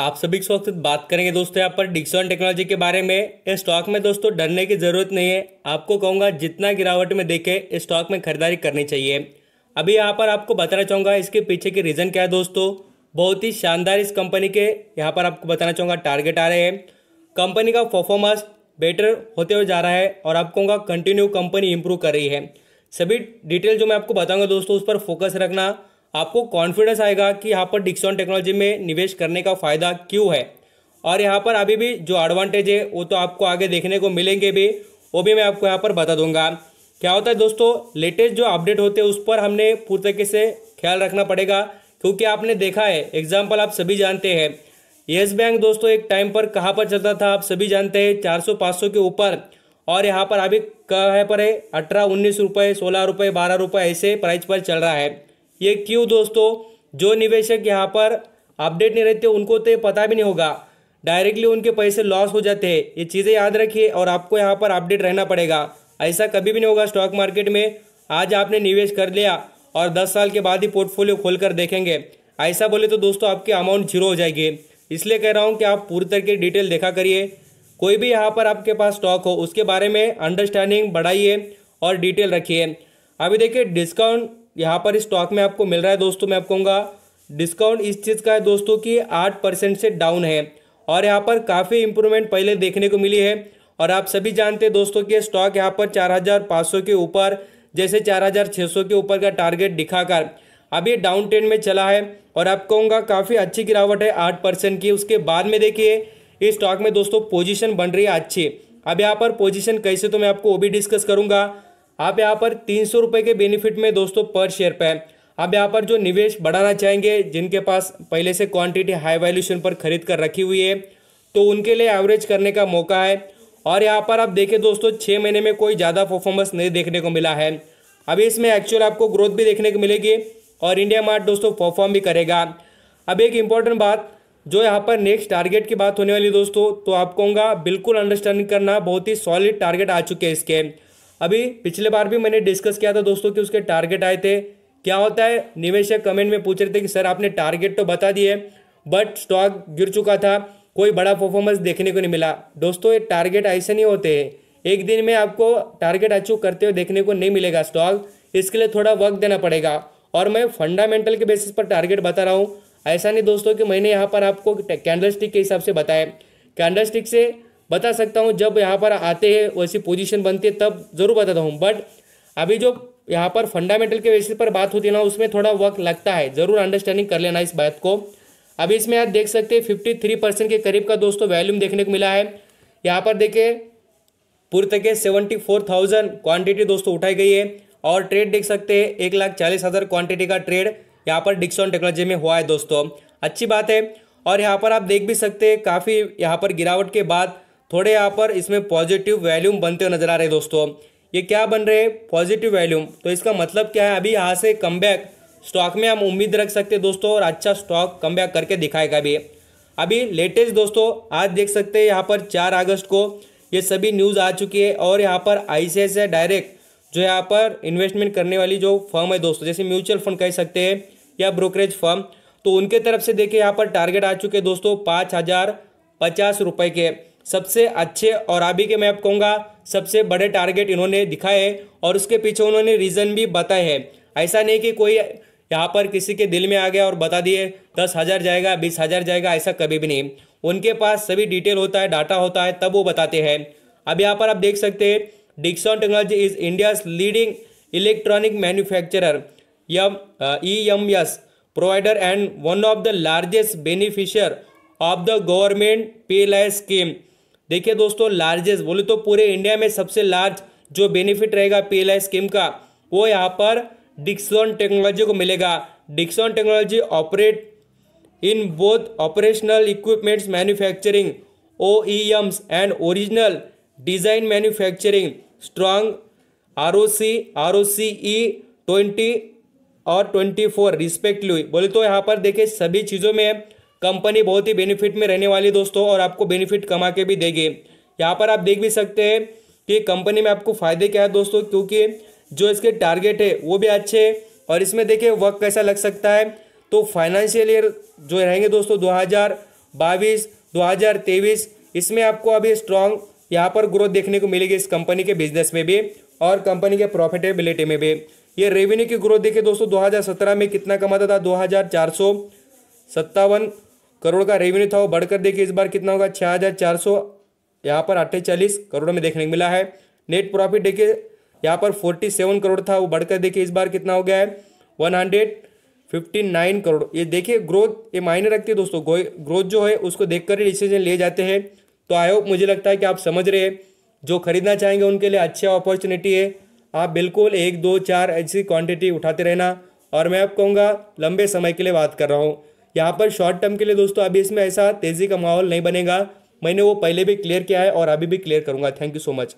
आप सभी के बात करेंगे दोस्तों यहाँ पर डिक्सॉन टेक्नोलॉजी के बारे में इस स्टॉक में दोस्तों डरने की जरूरत नहीं है आपको कहूँगा जितना गिरावट में देखे इस स्टॉक में खरीदारी करनी चाहिए अभी यहाँ पर आपको बताना चाहूँगा इसके पीछे की रीज़न क्या है दोस्तों बहुत ही शानदार इस कंपनी के यहाँ पर आपको बताना चाहूँगा टारगेट आ रहे हैं कंपनी का परफॉर्मेंस बेटर होते हुए जा रहा है और आप कहूँगा कंटिन्यू कंपनी इंप्रूव कर रही है सभी डिटेल जो मैं आपको बताऊँगा दोस्तों उस पर फोकस रखना आपको कॉन्फिडेंस आएगा कि यहाँ पर डिक्सॉन टेक्नोलॉजी में निवेश करने का फ़ायदा क्यों है और यहाँ पर अभी भी जो एडवांटेज है वो तो आपको आगे देखने को मिलेंगे भी वो भी मैं आपको यहाँ पर बता दूंगा क्या होता है दोस्तों लेटेस्ट जो अपडेट होते हैं उस पर हमने पूरी तरीके से ख्याल रखना पड़ेगा क्योंकि आपने देखा है एग्जाम्पल आप सभी जानते हैं येस बैंक दोस्तों एक टाइम पर कहाँ पर चलता था आप सभी जानते हैं चार सौ पाँच सौ के ऊपर और यहाँ पर अभी कहाँ पर है अठारह उन्नीस रुपये सोलह रुपये बारह रुपये ऐसे प्राइस पर चल रहा है ये क्यों दोस्तों जो निवेशक यहाँ पर अपडेट नहीं रहते उनको तो पता भी नहीं होगा डायरेक्टली उनके पैसे लॉस हो जाते हैं ये चीज़ें याद रखिए और आपको यहाँ पर अपडेट रहना पड़ेगा ऐसा कभी भी नहीं होगा स्टॉक मार्केट में आज आपने निवेश कर लिया और दस साल के बाद ही पोर्टफोलियो खोल कर देखेंगे ऐसा बोले तो दोस्तों आपकी अमाउंट जीरो हो जाएगी इसलिए कह रहा हूँ कि आप पूरी तरह की डिटेल देखा करिए कोई भी यहाँ पर आपके पास स्टॉक हो उसके बारे में अंडरस्टैंडिंग बढ़ाइए और डिटेल रखिए अभी देखिए डिस्काउंट यहाँ पर स्टॉक में आपको मिल रहा है दोस्तों मैं आपको कहूँगा डिस्काउंट इस चीज़ का है दोस्तों कि आठ परसेंट से डाउन है और यहाँ पर काफ़ी इंप्रूवमेंट पहले देखने को मिली है और आप सभी जानते हैं दोस्तों कि स्टॉक यहाँ पर चार हज़ार पाँच सौ के ऊपर जैसे चार हज़ार छः सौ के ऊपर का टारगेट दिखाकर अब ये डाउन ट्रेंड में चला है और आप कहूँगा काफ़ी अच्छी गिरावट है आठ परसेंट की उसके बाद में देखिए इस स्टॉक में दोस्तों पोजिशन बन रही है अच्छी अब यहाँ पर पोजीशन कैसे तो मैं आपको वो भी डिस्कस करूँगा आप यहाँ पर तीन सौ रुपये के बेनिफिट में दोस्तों पर शेयर पे आप यहाँ पर जो निवेश बढ़ाना चाहेंगे जिनके पास पहले से क्वांटिटी हाई वैल्यूशन पर खरीद कर रखी हुई है तो उनके लिए एवरेज करने का मौका है और यहाँ पर आप देखें दोस्तों छः महीने में कोई ज़्यादा परफॉर्मेंस नहीं देखने को मिला है अभी इसमें एक्चुअल आपको ग्रोथ भी देखने को मिलेगी और इंडिया मार्ट दोस्तों परफॉर्म भी करेगा अब एक इम्पॉर्टेंट बात जो यहाँ पर नेक्स्ट टारगेट की बात होने वाली दोस्तों तो आप कहूँगा बिल्कुल अंडरस्टैंड करना बहुत ही सॉलिड टारगेट आ चुके हैं इसके अभी पिछले बार भी मैंने डिस्कस किया था दोस्तों कि उसके टारगेट आए थे क्या होता है निवेशक कमेंट में पूछ रहे थे कि सर आपने टारगेट तो बता दिए बट स्टॉक गिर चुका था कोई बड़ा परफॉर्मेंस देखने को नहीं मिला दोस्तों ये टारगेट ऐसे नहीं होते एक दिन में आपको टारगेट अचीव करते हुए देखने को नहीं मिलेगा स्टॉक इसके लिए थोड़ा वक्त देना पड़ेगा और मैं फंडामेंटल के बेसिस पर टारगेट बता रहा हूँ ऐसा नहीं दोस्तों कि मैंने यहाँ पर आपको कैंडल स्टिक के हिसाब से बताया कैंडल स्टिक से बता सकता हूँ जब यहाँ पर आते हैं वैसी पोजीशन बनती है तब ज़रूर बताता हूँ बट अभी जो यहाँ पर फंडामेंटल के बेसिस पर बात होती है ना उसमें थोड़ा वक्त लगता है ज़रूर अंडरस्टैंडिंग कर लेना इस बात को अभी इसमें आप देख सकते हैं फिफ्टी थ्री परसेंट के करीब का दोस्तों वैल्यूम देखने को मिला है यहाँ पर देखिए पूर्व तक सेवेंटी फोर थाउजेंड क्वान्टिटी दोस्तों उठाई गई है और ट्रेड देख सकते हैं एक लाख चालीस हज़ार क्वान्टिटी का ट्रेड यहाँ पर डिक्सॉन टेक्नोलॉजी में हुआ है दोस्तों अच्छी बात है और यहाँ पर आप देख भी सकते हैं काफ़ी यहाँ पर गिरावट के बाद थोड़े यहाँ पर इसमें पॉजिटिव वैल्यूम बनते हुए नजर आ रहे हैं दोस्तों ये क्या बन रहे हैं पॉजिटिव वैल्यूम तो इसका मतलब क्या है अभी यहाँ से कम स्टॉक में हम उम्मीद रख सकते हैं दोस्तों और अच्छा स्टॉक कम करके दिखाएगा भी अभी लेटेस्ट दोस्तों आज देख सकते हैं यहाँ पर चार अगस्त को ये सभी न्यूज़ आ चुकी है और यहाँ पर आई डायरेक्ट जो यहाँ पर इन्वेस्टमेंट करने वाली जो फर्म है दोस्तों जैसे म्यूचुअल फंड कह सकते हैं या ब्रोकरेज फर्म तो उनके तरफ से देखिए यहाँ पर टारगेट आ चुके हैं दोस्तों पाँच हज़ार पचास रुपये के सबसे अच्छे और अभी के मैं आप कहूँगा सबसे बड़े टारगेट इन्होंने दिखाए हैं और उसके पीछे उन्होंने रीज़न भी बताए हैं ऐसा नहीं कि कोई यहाँ पर किसी के दिल में आ गया और बता दिए दस हज़ार जाएगा बीस हज़ार जाएगा ऐसा कभी भी नहीं उनके पास सभी डिटेल होता है डाटा होता है तब वो बताते हैं अब यहाँ पर आप देख सकते हैं Dixon technology is India's leading electronic manufacturer um E M S provider and one of the largest beneficiary of the government PLI scheme देखिए दोस्तों लार्जेस्ट बोले तो पूरे इंडिया में सबसे लार्ज जो बेनिफिट रहेगा पीएलआई स्कीम का वो यहाँ पर डिक्सॉन टेक्नोलॉजी को मिलेगा Dixon technology operate in both operational equipments manufacturing OEMs and original design manufacturing strong R O C R O C E twenty और ट्वेंटी फोर रिस्पेक्टिवली बोले तो यहाँ पर देखिए सभी चीज़ों में कंपनी बहुत ही बेनिफिट में रहने वाली दोस्तों और आपको बेनिफिट कमा के भी देगी यहाँ पर आप देख भी सकते हैं कि कंपनी में आपको फ़ायदे क्या है दोस्तों क्योंकि जो इसके टारगेट है वो भी अच्छे है और इसमें देखिए वक्त कैसा लग सकता है तो फाइनेंशियल ईयर जो रहेंगे दोस्तों दो हज़ार बाईस दो हज़ार तेईस इसमें आपको अभी स्ट्रांग यहाँ पर ग्रोथ देखने को मिलेगी इस कंपनी के बिजनेस में भी और कंपनी के प्रॉफिटेबिलिटी में भी ये रेवेन्यू की ग्रोथ देखिए दोस्तों 2017 में कितना कमाता था दो हज़ार चार सौ सत्तावन करोड़ का रेवेन्यू था वो बढ़कर देखिए इस बार कितना होगा छः हज़ार चार सौ यहाँ पर अट्ठेचालीस करोड़ में देखने को मिला है नेट प्रॉफिट देखिए यहाँ पर फोर्टी सेवन करोड़ था वो बढ़कर देखिए इस बार कितना हो गया है one hundred fifty nine crore ये देखिए ग्रोथ ये मायने रखती है दोस्तों ग्रोथ जो है उसको देख ही डिसीजन ले जाते हैं तो आई होप मुझे लगता है कि आप समझ रहे हैं जो खरीदना चाहेंगे उनके लिए अच्छी अपॉर्चुनिटी है आप बिल्कुल एक दो चार ऐसी क्वान्टिटी उठाते रहना और मैं आप कहूँगा लंबे समय के लिए बात कर रहा हूँ यहाँ पर शॉर्ट टर्म के लिए दोस्तों अभी इसमें ऐसा तेज़ी का माहौल नहीं बनेगा मैंने वो पहले भी क्लियर किया है और अभी भी क्लियर करूँगा थैंक यू सो मच